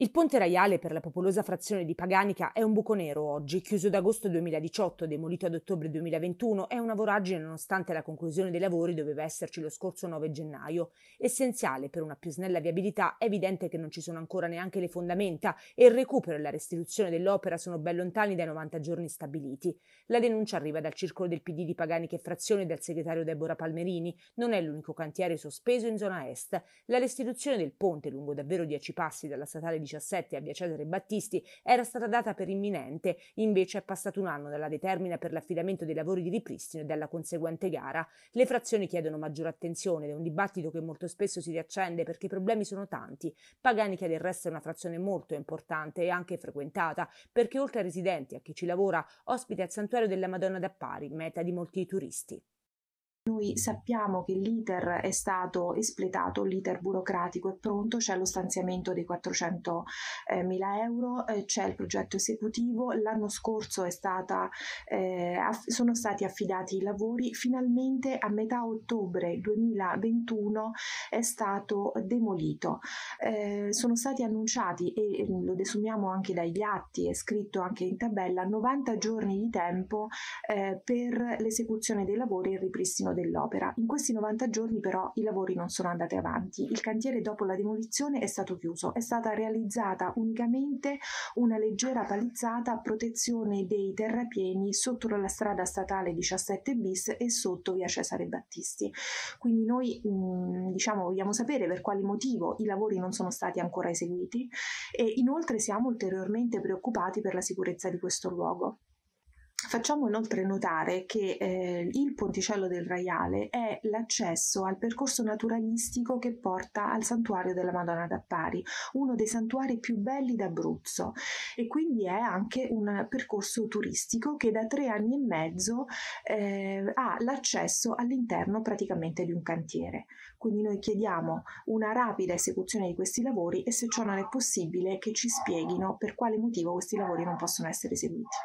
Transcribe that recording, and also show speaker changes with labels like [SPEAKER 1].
[SPEAKER 1] Il ponte Raiale per la popolosa frazione di Paganica è un buco nero oggi, chiuso ad agosto 2018, demolito ad ottobre 2021, è una voragine nonostante la conclusione dei lavori doveva esserci lo scorso 9 gennaio. Essenziale per una più snella viabilità, è evidente che non ci sono ancora neanche le fondamenta e il recupero e la restituzione dell'opera sono ben lontani dai 90 giorni stabiliti. La denuncia arriva dal circolo del PD di Paganica e frazione dal segretario Deborah Palmerini, non è l'unico cantiere sospeso in zona est. La restituzione del ponte lungo davvero 10 passi dalla statale di 2017 via Cesare Battisti era stata data per imminente, invece è passato un anno dalla determina per l'affidamento dei lavori di ripristino e dalla conseguente gara. Le frazioni chiedono maggiore attenzione ed è un dibattito che molto spesso si riaccende perché i problemi sono tanti. Pagani che del resto è una frazione molto importante e anche frequentata perché oltre ai residenti e a chi ci lavora ospita il santuario della Madonna d'Appari, meta di molti turisti.
[SPEAKER 2] Noi sappiamo che l'iter è stato espletato, l'iter burocratico è pronto, c'è lo stanziamento dei 400 eh, mila euro, eh, c'è il progetto esecutivo, l'anno scorso stata, eh, sono stati affidati i lavori, finalmente a metà ottobre 2021 è stato demolito. Eh, sono stati annunciati e lo desumiamo anche dagli atti, è scritto anche in tabella, 90 giorni di tempo eh, per l'esecuzione dei lavori e il ripristino dell'opera. In questi 90 giorni però i lavori non sono andati avanti. Il cantiere dopo la demolizione è stato chiuso. È stata realizzata unicamente una leggera palizzata a protezione dei terrapieni sotto la strada statale 17 bis e sotto via Cesare Battisti. Quindi noi diciamo vogliamo sapere per quali motivo i lavori non sono stati ancora eseguiti e inoltre siamo ulteriormente preoccupati per la sicurezza di questo luogo. Facciamo inoltre notare che eh, il Ponticello del Raiale è l'accesso al percorso naturalistico che porta al santuario della Madonna d'Appari, uno dei santuari più belli d'Abruzzo e quindi è anche un percorso turistico che da tre anni e mezzo eh, ha l'accesso all'interno praticamente di un cantiere. Quindi noi chiediamo una rapida esecuzione di questi lavori e se ciò non è possibile che ci spieghino per quale motivo questi lavori non possono essere eseguiti.